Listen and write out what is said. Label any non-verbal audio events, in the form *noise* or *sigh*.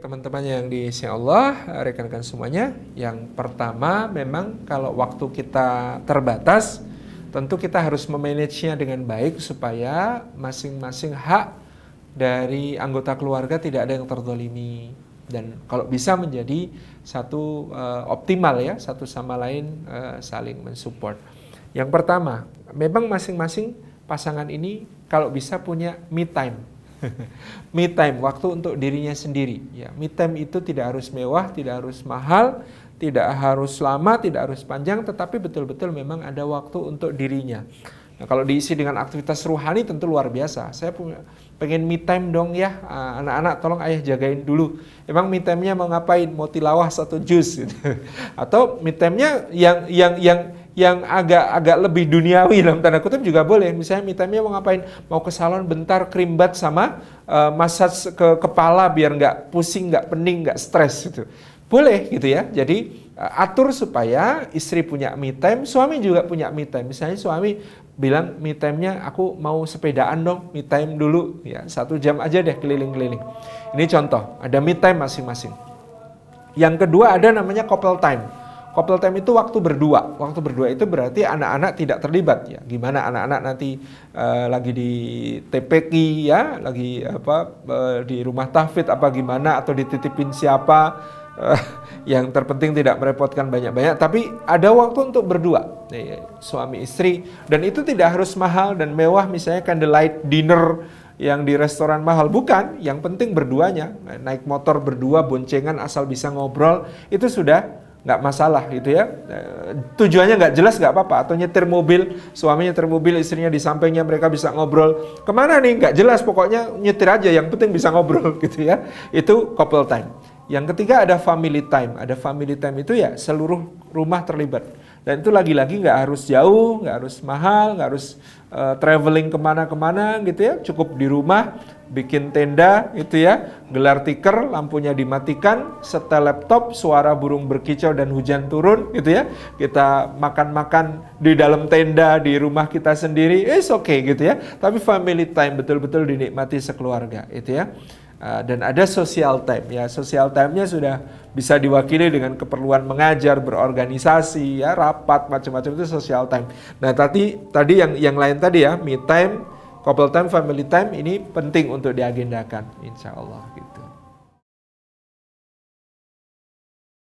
teman-teman yang diisi Allah, rekan-rekan semuanya. Yang pertama memang kalau waktu kita terbatas, tentu kita harus memanage nya dengan baik supaya masing-masing hak dari anggota keluarga tidak ada yang terdolimi dan kalau bisa menjadi satu uh, optimal ya satu sama lain uh, saling mensupport. Yang pertama, memang masing-masing pasangan ini kalau bisa punya me time *laughs* me time, waktu untuk dirinya sendiri. Ya, me time itu tidak harus mewah, tidak harus mahal, tidak harus lama, tidak harus panjang, tetapi betul-betul memang ada waktu untuk dirinya. Nah, kalau diisi dengan aktivitas ruhani tentu luar biasa. Saya punya pengen me time dong ya, ah, anak-anak tolong ayah jagain dulu. Emang me time-nya mau ngapain? Mau tilawah satu jus gitu. *laughs* Atau me time-nya yang yang yang yang agak-agak lebih duniawi dalam tanda kutip juga boleh. Misalnya minta Mia mau ngapain? Mau ke salon bentar krimbat sama uh, massage ke kepala biar nggak pusing, nggak pening, nggak stres gitu. Boleh gitu ya. Jadi eh, atur supaya istri punya me time, suami juga punya me time. Misalnya suami bilang me time-nya aku mau sepedaan dong, me time dulu ya. Satu jam aja deh keliling-keliling. Ini contoh, ada me time masing-masing. Yang kedua ada namanya couple time. Couple time itu waktu berdua. Waktu berdua itu berarti anak-anak tidak terlibat ya. Gimana anak-anak nanti uh, lagi di TPK ya, lagi apa uh, di rumah tahfid apa gimana atau dititipin siapa uh, *laughs* yang terpenting tidak merepotkan banyak-banyak tapi ada waktu untuk berdua. Suami istri dan itu tidak harus mahal dan mewah misalnya candlelight dinner yang di restoran mahal bukan, yang penting berduanya. Naik motor berdua boncengan asal bisa ngobrol itu sudah nggak masalah gitu ya eh, tujuannya nggak jelas nggak apa-apa atau nyetir mobil suaminya nyetir mobil istrinya di sampingnya mereka bisa ngobrol kemana nih nggak jelas pokoknya nyetir aja yang penting bisa ngobrol *laughs* gitu ya itu couple time yang ketiga ada family time. Ada family time itu ya seluruh rumah terlibat. Dan itu lagi-lagi nggak harus jauh, nggak harus mahal, nggak harus uh, traveling kemana-kemana gitu ya. Cukup di rumah, bikin tenda itu ya, gelar tiker, lampunya dimatikan, setel laptop, suara burung berkicau dan hujan turun gitu ya. Kita makan-makan di dalam tenda di rumah kita sendiri, it's okay gitu ya. Tapi family time betul-betul dinikmati sekeluarga itu ya. Ah, dan ada social time ya social time-nya sudah bisa diwakili dengan keperluan mengajar berorganisasi ya rapat macam-macam itu social time nah tadi tadi yang yang lain tadi ya me time couple time family time ini penting untuk diagendakan insya Allah gitu.